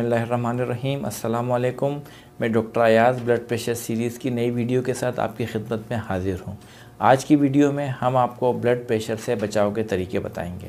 اللہ الرحمن الرحیم السلام علیکم میں doctor Ayaz blood pressure series کی نئی ویڈیو کے ساتھ آپ کی خدمت میں حاضر ہوں آج کی ویڈیو میں ہم آپ کو بلڈ پریشر سے بچاؤ کے طریقے بتائیں گے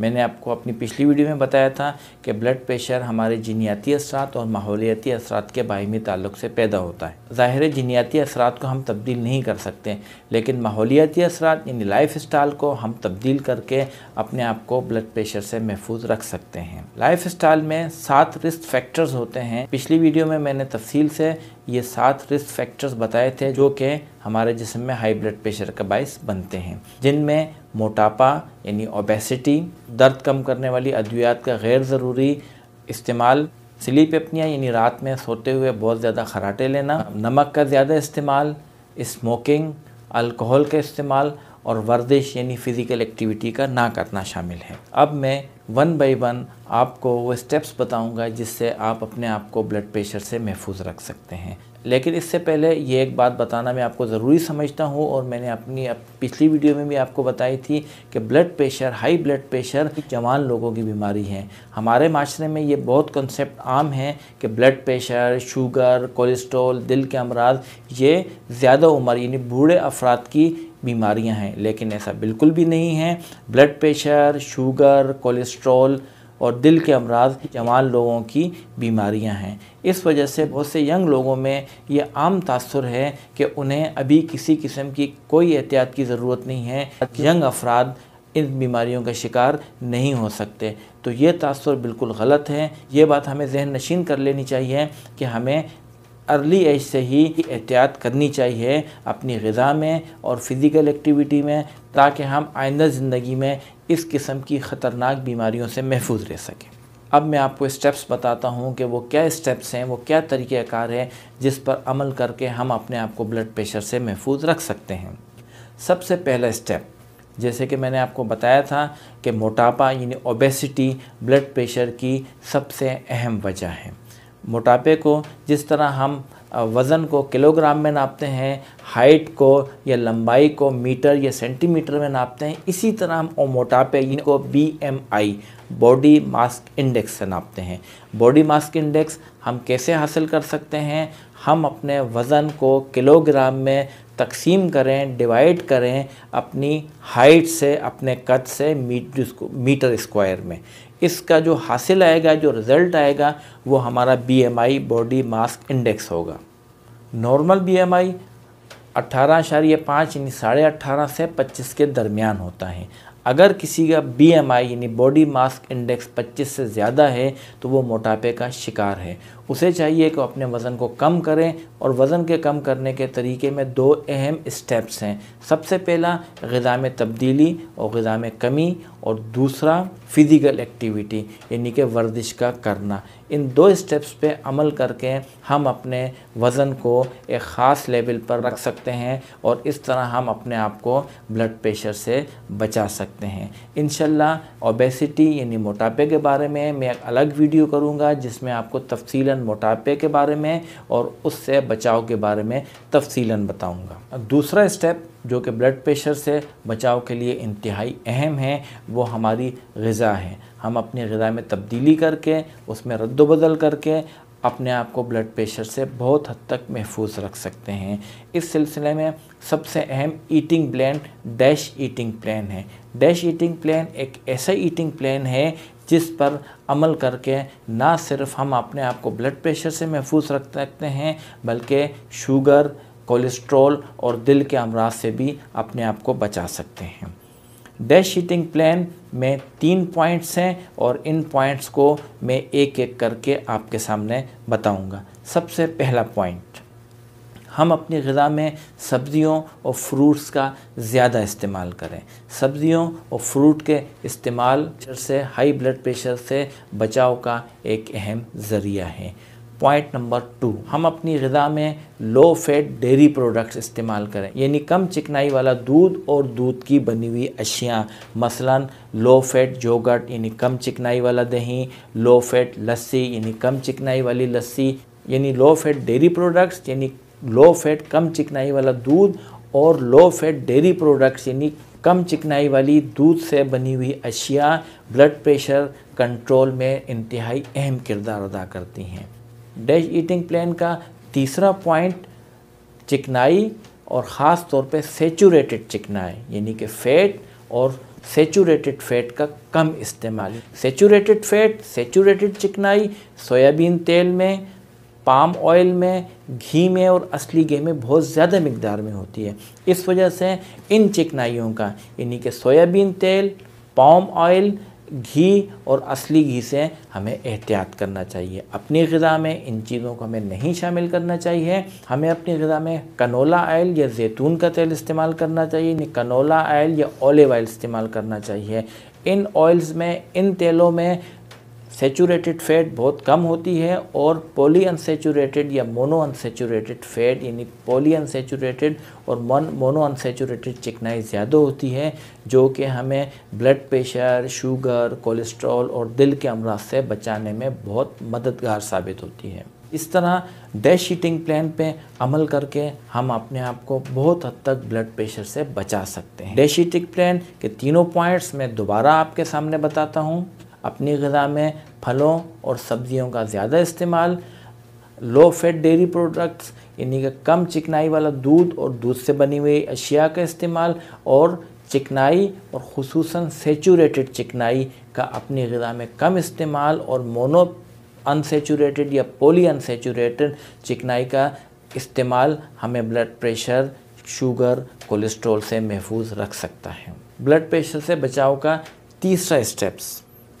میں نے آپ کو اپنی پچھلی ویڈیو میں بتایا تھا کہ بلڈ پریشر ہمارے جینیاتی اثرات اور ماحولیاتی اثرات کے باہمی تعلق سے پیدا ہوتا ہے ظاہر جینیاتی اثرات کو ہم تبدیل نہیں کر سکتے لیکن ماحولیاتی اثرات یعنی لائف اسٹائل کو ہم تبدیل کر کے اپنے آپ کو بلڈ پریشر سے محفوظ رکھ سکتے ہیں لائف اسٹائل میں سات رسک فیکٹرز ہوتے ہیں پچھلی ویڈیو میں میں نے تفصیل سے یہ سات رسک فیکٹرز بتائے تھے جو کہ ہمارے جسم میں ہائی بلڈ پریشر کا باعث بنتے ہیں جن میں موٹاپا یعنی اوبیسٹی درد کم کرنے والی ادویات کا غیر ضروری استعمال سلیپ اپنیا یعنی رات میں سوتے ہوئے بہت زیادہ خراٹے لینا نمک کا زیادہ استعمال اسموکنگ الکحل کا استعمال اور ورزش یعنی فزیکل ایکٹیویٹی کا نہ کرنا شامل ہے اب میں ون بائی ون آپ کو وہ اسٹیپس بتاؤں گا جس سے آپ اپنے آپ کو بلڈ پریشر سے محفوظ رکھ سکتے ہیں لیکن اس سے پہلے یہ ایک بات بتانا میں آپ کو ضروری سمجھتا ہوں اور میں نے اپنی پچھلی ویڈیو میں بھی آپ کو بتائی تھی کہ blood pressure high blood pressure جوان لوگوں کی بیماری ہے ہمارے معاشرے میں یہ بہت کنسیپٹ عام ہے کہ بلڈ پریشر شوگر کولیسٹرول دل کے امراض یہ زیادہ عمر یعنی بوڑھے افراد کی بیماریاں ہیں لیکن ایسا بالکل بھی نہیں ہیں بلڈ پریشر شوگر کولیسٹرول اور دل کے امراض جمال لوگوں کی بیماریاں ہیں اس وجہ سے بہت سے ینگ لوگوں میں یہ عام تاثر ہے کہ انہیں ابھی کسی قسم کی کوئی احتیاط کی ضرورت نہیں ہے ینگ افراد ان بیماریوں کا شکار نہیں ہو سکتے تو یہ تاثر بالکل غلط ہے یہ بات ہمیں ذہن نشین کر لینی چاہیے کہ ہمیں ارلی ایج سے ہی احتیاط کرنی چاہیے اپنی غذا میں اور فزیکل ایکٹیویٹی میں تاکہ ہم آئندہ زندگی میں اس قسم کی خطرناک بیماریوں سے محفوظ رہ سکیں اب میں آپ کو اسٹیپس بتاتا ہوں کہ وہ کیا اسٹیپس ہیں وہ کیا طریقہ کار ہے جس پر عمل کر کے ہم اپنے آپ کو بلڈ پریشر سے محفوظ رکھ سکتے ہیں سب سے پہلا اسٹیپ جیسے کہ میں نے آپ کو بتایا تھا کہ موٹاپا یعنی اوبیسٹی بلڈ پریشر کی سب سے اہم وجہ ہے موٹاپے کو جس طرح ہم وزن کو کلو گرام میں ناپتے ہیں ہائٹ کو یا لمبائی کو میٹر یا سینٹی میٹر میں ناپتے ہیں اسی طرح ہم او موٹاپے ان یعنی کو B M I body mass index سے ناپتے ہیں باڈی ماسک انڈیکس ہم کیسے حاصل کر سکتے ہیں ہم اپنے وزن کو کلو گرام میں تقسیم کریں ڈیوائیڈ کریں اپنی ہائٹ سے اپنے قد سے میٹر اسکوائر میں اس کا جو حاصل آئے گا جو رزلٹ آئے گا وہ ہمارا B M I body mass index ہوگا نارمل بی ایم آئی اٹھارہ اشاریہ پانچ یعنی ساڑھے اٹھارہ سے پچیس کے درمیان ہوتا ہے اگر کسی کا بی ایم آئی یعنی باڈی ماسک انڈیکس پچیس سے زیادہ ہے تو وہ موٹاپے کا شکار ہے اسے چاہیے کہ اپنے وزن کو کم کریں اور وزن کے کم کرنے کے طریقے میں دو اہم اسٹیپس ہیں سب سے پہلا غذا میں تبدیلی اور غذا میں کمی اور دوسرا فزیکل ایکٹیویٹی یعنی کہ ورزش کا کرنا ان دو اسٹیپس پہ عمل کر کے ہم اپنے وزن کو ایک خاص لیول پر رکھ سکتے ہیں اور اس طرح ہم اپنے آپ کو بلڈ پریشر سے بچا سکتے ہیں انشاءاللہ اوبیسٹی یعنی موٹاپے کے بارے میں میں ایک الگ ویڈیو کروں گا جس میں آپ کو تفصیل موٹاپے کے بارے میں اور اس سے بچاؤ کے بارے میں تفصیلاً بتاؤں گا دوسرا اسٹیپ جو کہ بلڈ پریشر سے بچاؤ کے لیے انتہائی اہم ہے وہ ہماری غذا ہے ہم اپنی غذا میں تبدیلی کر کے اس میں رد و بدل کر کے اپنے آپ کو بلڈ پریشر سے بہت حد تک محفوظ رکھ سکتے ہیں اس سلسلے میں سب سے اہم eating plan DASH eating plan ہے ڈیش ایٹنگ پلان ایک ایسا ایٹنگ پلان ہے جس پر عمل کر کے نہ صرف ہم اپنے آپ کو بلڈ پریشر سے محفوظ رکھ سکتے ہیں بلکہ شوگر کولیسٹرول اور دل کے امراض سے بھی اپنے آپ کو بچا سکتے ہیں ڈیش شیٹنگ پلان میں تین پوائنٹس ہیں اور ان پوائنٹس کو میں ایک ایک کر کے آپ کے سامنے بتاؤں گا سب سے پہلا پوائنٹ ہم اپنی غذا میں سبزیوں اور فروٹس کا زیادہ استعمال کریں سبزیوں اور فروٹ کے استعمال سے ہائی بلڈ پریشر سے بچاؤ کا ایک اہم ذریعہ ہے پوائنٹ نمبر ٹو ہم اپنی غذا میں لو فیٹ ڈیری پروڈکٹس استعمال کریں یعنی کم چکنائی والا دودھ اور دودھ کی بنی ہوئی اشیاء مثلا لو فیٹ جوگٹ یعنی کم چکنائی والا دہی لو فیٹ لسی یعنی کم چکنائی والی لسی یعنی لو فیٹ ڈیری پروڈکٹس یعنی لو فیٹ کم چکنائی والا دودھ اور لو فیٹ ڈیری پروڈکٹس یعنی کم چکنائی والی دودھ سے بنی ہوئی اشیاء بلڈ پریشر کنٹرول میں انتہائی اہم کردار ادا کرتی ہیں ڈیش ایٹنگ پلان کا تیسرا پوائنٹ چکنائی اور خاص طور پہ سیچوریٹڈ چکنائی یعنی کہ فیٹ اور سیچوریٹڈ فیٹ کا کم استعمال سیچوریٹڈ فیٹ سیچوریٹڈ چکنائی سویابین تیل میں پام آئل میں گھی میں اور اصلی گھی میں بہت زیادہ مقدار میں ہوتی ہے اس وجہ سے ان چکنائیوں کا یعنی کہ سویابین تیل پام آئل گھی اور اصلی گھی سے ہمیں احتیاط کرنا چاہیے اپنی غذا میں ان چیزوں کو ہمیں نہیں شامل کرنا چاہیے ہمیں اپنی غذا میں کنولا آئل یا زیتون کا تیل استعمال کرنا چاہیے یعنی کنولا آئل یا اولیو آئل استعمال کرنا چاہیے ان آئلز میں ان تیلوں میں سیچوریٹڈ فیٹ بہت کم ہوتی ہے اور پولی انسیچوریٹڈ یا مونو انسیچوریٹڈ فیٹ یعنی پولی انسیچوریٹڈ اور مونو انسیچوریٹڈ چکنائی زیادہ ہوتی ہے جو کہ ہمیں بلڈ پریشر شوگر کولیسٹرول اور دل کے امراض سے بچانے میں بہت مددگار ثابت ہوتی ہے اس طرح ڈیش شیٹنگ پلان پہ عمل کر کے ہم اپنے آپ کو بہت حد تک بلڈ پریشر سے بچا سکتے ہیں ڈیش شیٹنگ پلان کے تینوں پوائنٹس میں دوبارہ آپ کے سامنے بتاتا ہوں اپنی غذا میں پھلوں اور سبزیوں کا زیادہ استعمال لو فیٹ ڈیری پروڈکٹس یعنی کہ کم چکنائی والا دودھ اور دودھ سے بنی ہوئی اشیاء کا استعمال اور چکنائی اور خصوصاً سیچوریٹڈ چکنائی کا اپنی غذا میں کم استعمال اور مونو انسیچوریٹڈ یا پولی انسیچوریٹڈ چکنائی کا استعمال ہمیں بلڈ پریشر شوگر کولیسٹرول سے محفوظ رکھ سکتا ہے بلڈ پریشر سے بچاؤ کا تیسرا اسٹیپس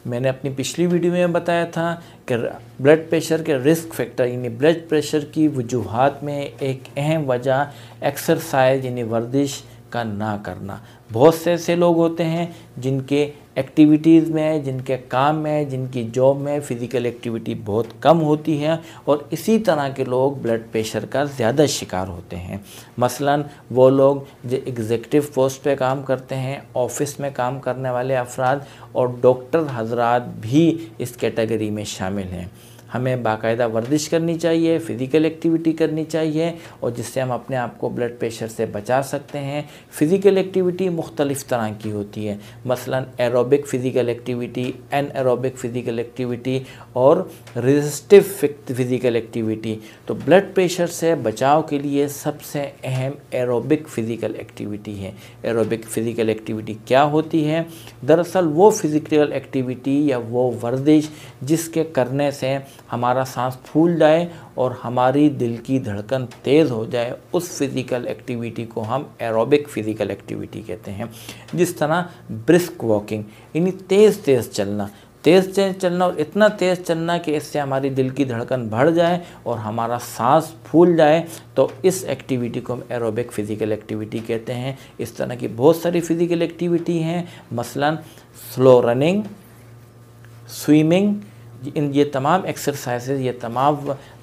میں نے اپنی پچھلی ویڈیو میں بتایا تھا کہ بلڈ پریشر کے رسک فیکٹر یعنی بلڈ پریشر کی وجوہات میں ایک اہم وجہ ایکسرسائز یعنی ورزش کا نہ کرنا بہت سے ایسے لوگ ہوتے ہیں جن کے ایکٹیوٹیز میں جن کے کام میں جن کی جاب میں فزیکل ایکٹیویٹی بہت کم ہوتی ہے اور اسی طرح کے لوگ بلڈ پریشر کا زیادہ شکار ہوتے ہیں مثلا وہ لوگ جو ایگزیکٹو پوسٹ پہ کام کرتے ہیں آفس میں کام کرنے والے افراد اور ڈاکٹر حضرات بھی اس کیٹیگری میں شامل ہیں ہمیں باقاعدہ ورزش کرنی چاہیے فزیکل ایکٹیویٹی کرنی چاہیے اور جس سے ہم اپنے آپ کو بلڈ پریشر سے بچا سکتے ہیں فزیکل ایکٹیویٹی مختلف طرح کی ہوتی ہے مثلا ایروبک فزیکل ایکٹیویٹی ان ایروبک فزیکل ایکٹیویٹی اور ریزسٹیو فزیکل ایکٹیویٹی تو بلڈ پریشر سے بچاؤ کے لیے سب سے اہم ایروبک فزیکل ایکٹیویٹی ہے ایروبک فزیکل ایکٹیویٹی کیا ہوتی ہے دراصل وہ فزیکل ایکٹیویٹی یا وہ ورزش جس کے کرنے سے ہمارا سانس پھول جائے اور ہماری دل کی دھڑکن تیز ہو جائے اس فزیکل ایکٹیویٹی کو ہم ایروبک فزیکل ایکٹیویٹی کہتے ہیں جس طرح برسک واکنگ یعنی تیز تیز چلنا تیز تیز چلنا اور اتنا تیز چلنا کہ اس سے ہماری دل کی دھڑکن بڑھ جائے اور ہمارا سانس پھول جائے تو اس ایکٹیویٹی کو ہم ایروبک فزیکل ایکٹیویٹی کہتے ہیں اس طرح کی بہت ساری فزیکل ایکٹیویٹی ہیں مثلا سلو رننگ سوئمنگ ان یہ تمام ایکسرسائزز یہ تمام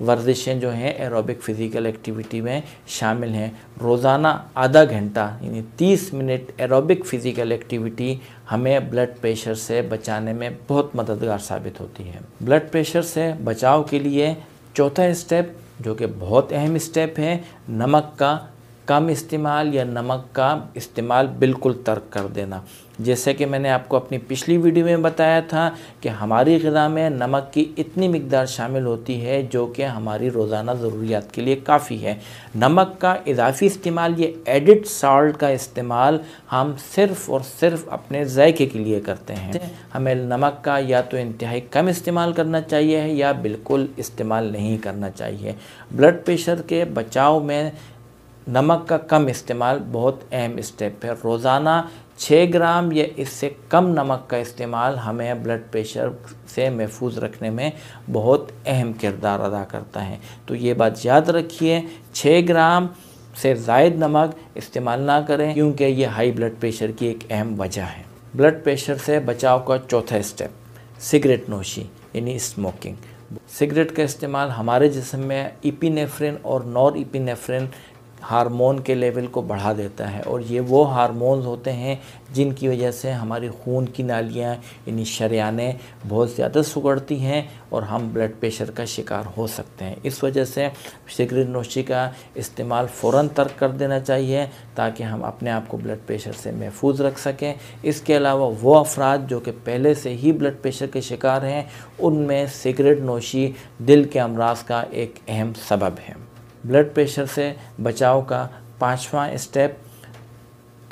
ورزشیں جو ہیں ایروبک فزیکل ایکٹیویٹی میں شامل ہیں روزانہ آدھا گھنٹہ یعنی تیس منٹ ایروبک فزیکل ایکٹیویٹی ہمیں بلڈ پریشر سے بچانے میں بہت مددگار ثابت ہوتی ہے بلڈ پریشر سے بچاؤ کے لیے چوتھا اسٹیپ جو کہ بہت اہم اسٹیپ ہے نمک کا کم استعمال یا نمک کا استعمال بالکل ترک کر دینا جیسے کہ میں نے آپ کو اپنی پچھلی ویڈیو میں بتایا تھا کہ ہماری غذا میں نمک کی اتنی مقدار شامل ہوتی ہے جو کہ ہماری روزانہ ضروریات کے لیے کافی ہے نمک کا اضافی استعمال یہ ایڈٹ سالٹ کا استعمال ہم صرف اور صرف اپنے ذائقے کے لیے کرتے ہیں ہمیں نمک کا یا تو انتہائی کم استعمال کرنا چاہیے یا بالکل استعمال نہیں کرنا چاہیے بلڈ پریشر کے بچاؤ میں نمک کا کم استعمال بہت اہم اسٹیپ ہے روزانہ چھ گرام یا اس سے کم نمک کا استعمال ہمیں بلڈ پریشر سے محفوظ رکھنے میں بہت اہم کردار ادا کرتا ہے تو یہ بات یاد رکھیے چھ گرام سے زائد نمک استعمال نہ کریں کیونکہ یہ ہائی بلڈ پریشر کی ایک اہم وجہ ہے بلڈ پریشر سے بچاؤ کا چوتھا اسٹیپ سگریٹ نوشی یعنی اسموکنگ سگریٹ کا استعمال ہمارے جسم میں ای نیفرین اور نور ای نیفرین ہارمون کے لیول کو بڑھا دیتا ہے اور یہ وہ ہارمونز ہوتے ہیں جن کی وجہ سے ہماری خون کی نالیاں یعنی شریانیں بہت زیادہ سگڑتی ہیں اور ہم بلڈ پریشر کا شکار ہو سکتے ہیں اس وجہ سے سگریٹ نوشی کا استعمال فوراً ترک کر دینا چاہیے تاکہ ہم اپنے آپ کو بلڈ پریشر سے محفوظ رکھ سکیں اس کے علاوہ وہ افراد جو کہ پہلے سے ہی بلڈ پریشر کے شکار ہیں ان میں سگریٹ نوشی دل کے امراض کا ایک اہم سبب ہے بلڈ پریشر سے بچاؤ کا پانچواں اسٹیپ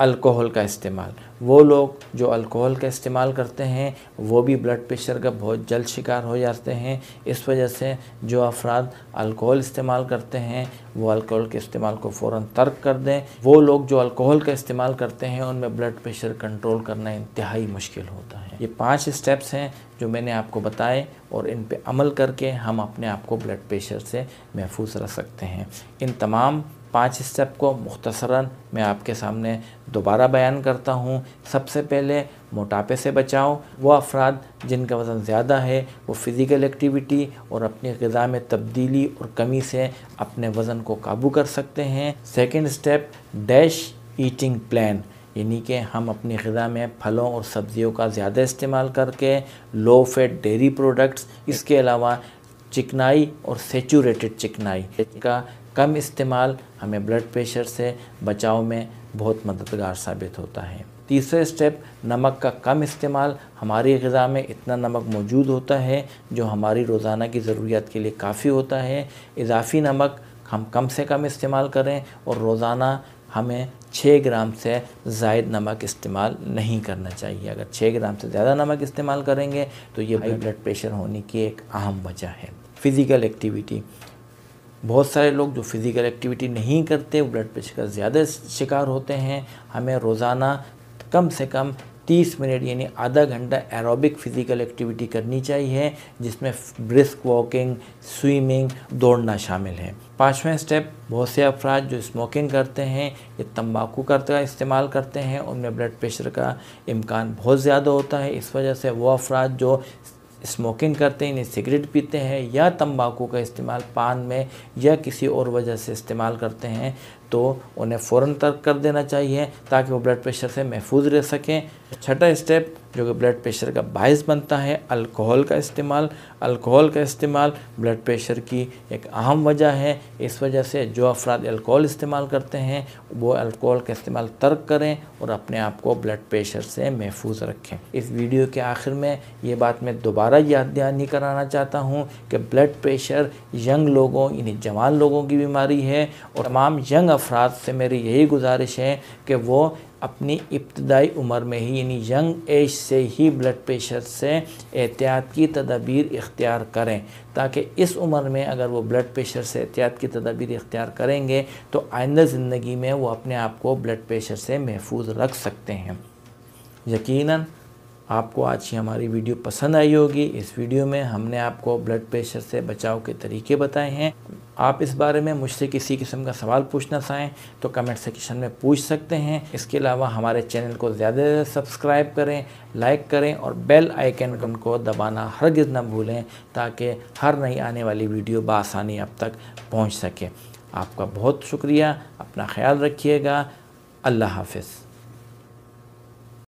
الکوہل کا استعمال وہ لوگ جو الکوہل کا استعمال کرتے ہیں وہ بھی بلڈ پریشر کا بہت جلد شکار ہو جاتے ہیں اس وجہ سے جو افراد الکوہل استعمال کرتے ہیں وہ الکوہل کے استعمال کو فوراً ترک کر دیں وہ لوگ جو الکوہل کا استعمال کرتے ہیں ان میں بلڈ پریشر کنٹرول کرنا انتہائی مشکل ہوتا ہے یہ پانچ اسٹیپس ہیں جو میں نے آپ کو بتائے اور ان پہ عمل کر کے ہم اپنے آپ کو بلڈ پریشر سے محفوظ رکھ سکتے ہیں ان تمام پانچ اسٹیپ کو مختصراً میں آپ کے سامنے دوبارہ بیان کرتا ہوں سب سے پہلے موٹاپے سے بچاؤ وہ افراد جن کا وزن زیادہ ہے وہ فزیکل ایکٹیویٹی اور اپنی غذا میں تبدیلی اور کمی سے اپنے وزن کو قابو کر سکتے ہیں second step DASH eating plan یعنی کہ ہم اپنی غذا میں پھلوں اور سبزیوں کا زیادہ استعمال کر کے لو فیٹ ڈیری پروڈکٹس اس کے علاوہ چکنائی اور سیچوریٹڈ چکنائی کا کم استعمال ہمیں بلڈ پریشر سے بچاؤ میں بہت مددگار ثابت ہوتا ہے تیسرے اسٹیپ نمک کا کم استعمال ہماری غذا میں اتنا نمک موجود ہوتا ہے جو ہماری روزانہ کی ضروریات کے لیے کافی ہوتا ہے اضافی نمک ہم کم سے کم استعمال کریں اور روزانہ ہمیں چھ گرام سے زائد نمک استعمال نہیں کرنا چاہیے اگر چھ گرام سے زیادہ نمک استعمال کریں گے تو یہ بلڈ پریشر ہونے کی ایک اہم وجہ ہے فزیکل ایکٹیویٹی بہت سارے لوگ جو فزیکل ایکٹیویٹی نہیں کرتے وہ بلڈ پریشر کا زیادہ شکار ہوتے ہیں ہمیں روزانہ کم سے کم تیس منٹ یعنی آدھا گھنٹہ ایروبک فزیکل ایکٹیویٹی کرنی چاہیے جس میں برسک واکنگ سوئمنگ دوڑنا شامل ہے پانچویں سٹیپ بہت سے افراد جو اسموکنگ کرتے ہیں یا تمباکو کر استعمال کرتے ہیں ان میں بلڈ پریشر کا امکان بہت زیادہ ہوتا ہے اس وجہ سے وہ افراد جو اسموکنگ کرتے ہیں انہیں سگریٹ پیتے ہیں یا تمباکو کا استعمال پان میں یا کسی اور وجہ سے استعمال کرتے ہیں تو انہیں فوراً ترک کر دینا چاہیے تاکہ وہ بلڈ پریشر سے محفوظ رہ سکیں چھٹا اسٹیپ جو کہ بلڈ پریشر کا باعث بنتا ہے الکحل کا استعمال الکحل کا استعمال بلڈ پریشر کی ایک اہم وجہ ہے اس وجہ سے جو افراد الکحل استعمال کرتے ہیں وہ الکحل کا استعمال ترک کریں اور اپنے آپ کو بلڈ پریشر سے محفوظ رکھیں اس ویڈیو کے آخر میں یہ بات میں دوبارہ یاد دہانی کرانا چاہتا ہوں کہ بلڈ پریشر ینگ لوگوں یعنی جوان لوگوں کی بیماری ہے اور تمام ینگ افراد سے میری یہی گزارش ہے کہ وہ اپنی ابتدائی عمر میں ہی یعنی ینگ ایج سے ہی بلڈ پریشر سے احتیاط کی تدابیر اختیار کریں تاکہ اس عمر میں اگر وہ بلڈ پریشر سے احتیاط کی تدابیر اختیار کریں گے تو آئندہ زندگی میں وہ اپنے آپ کو بلڈ پریشر سے محفوظ رکھ سکتے ہیں یقیناً آپ کو آج کی ہماری ویڈیو پسند آئی ہوگی اس ویڈیو میں ہم نے آپ کو بلڈ پریشر سے بچاؤ کے طریقے بتائے ہیں آپ اس بارے میں مجھ سے کسی قسم کا سوال پوچھنا چاہیں تو کمنٹ سیکشن میں پوچھ سکتے ہیں اس کے علاوہ ہمارے چینل کو زیادہ سبسکرائب کریں لائک کریں اور بیل آئیکن کو دبانا ہرگز نہ بھولیں تاکہ ہر نئی آنے والی ویڈیو بآسانی اب تک پہنچ سکے آپ کا بہت شکریہ اپنا خیال رکھیے گا اللہ حافظ